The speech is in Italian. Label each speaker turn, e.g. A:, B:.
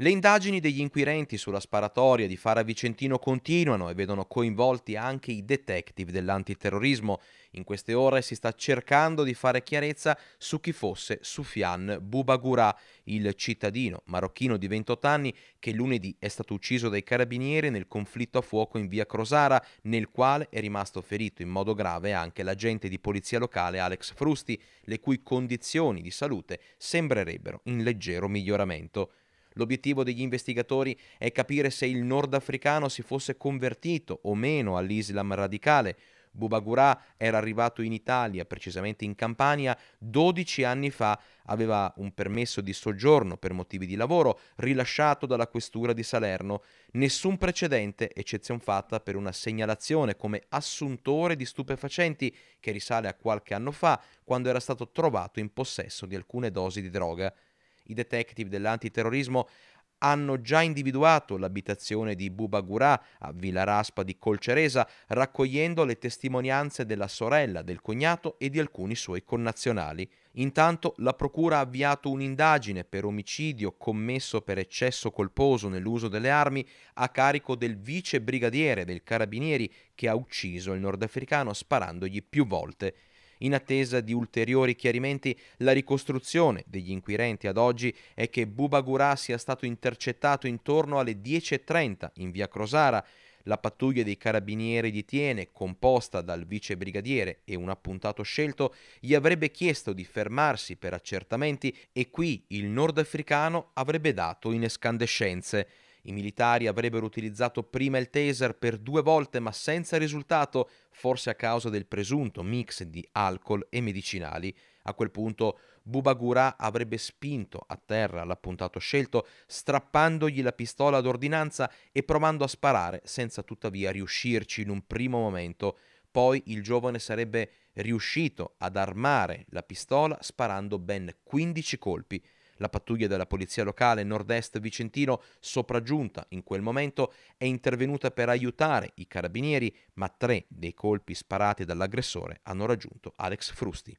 A: Le indagini degli inquirenti sulla sparatoria di Fara Vicentino continuano e vedono coinvolti anche i detective dell'antiterrorismo. In queste ore si sta cercando di fare chiarezza su chi fosse Soufiane Boubagura, il cittadino marocchino di 28 anni che lunedì è stato ucciso dai carabinieri nel conflitto a fuoco in via Crosara, nel quale è rimasto ferito in modo grave anche l'agente di polizia locale Alex Frusti, le cui condizioni di salute sembrerebbero in leggero miglioramento. L'obiettivo degli investigatori è capire se il nordafricano si fosse convertito o meno all'Islam radicale. Bubagurà era arrivato in Italia, precisamente in Campania, 12 anni fa, aveva un permesso di soggiorno per motivi di lavoro rilasciato dalla questura di Salerno, nessun precedente, eccezion fatta per una segnalazione come assuntore di stupefacenti che risale a qualche anno fa, quando era stato trovato in possesso di alcune dosi di droga i detective dell'antiterrorismo hanno già individuato l'abitazione di Bubagurà a Villa Raspa di Colceresa, raccogliendo le testimonianze della sorella, del cognato e di alcuni suoi connazionali. Intanto la Procura ha avviato un'indagine per omicidio commesso per eccesso colposo nell'uso delle armi a carico del vice brigadiere del Carabinieri che ha ucciso il nordafricano sparandogli più volte. In attesa di ulteriori chiarimenti, la ricostruzione degli inquirenti ad oggi è che Bubagurà sia stato intercettato intorno alle 10.30 in via Crosara. La pattuglia dei carabinieri di Tiene, composta dal vicebrigadiere e un appuntato scelto, gli avrebbe chiesto di fermarsi per accertamenti e qui il nordafricano avrebbe dato in escandescenze. I militari avrebbero utilizzato prima il taser per due volte ma senza risultato, forse a causa del presunto mix di alcol e medicinali. A quel punto Bubagura avrebbe spinto a terra l'appuntato scelto, strappandogli la pistola d'ordinanza e provando a sparare, senza tuttavia riuscirci in un primo momento. Poi il giovane sarebbe riuscito ad armare la pistola sparando ben 15 colpi la pattuglia della polizia locale nord-est vicentino, sopraggiunta in quel momento, è intervenuta per aiutare i carabinieri, ma tre dei colpi sparati dall'aggressore hanno raggiunto Alex Frusti.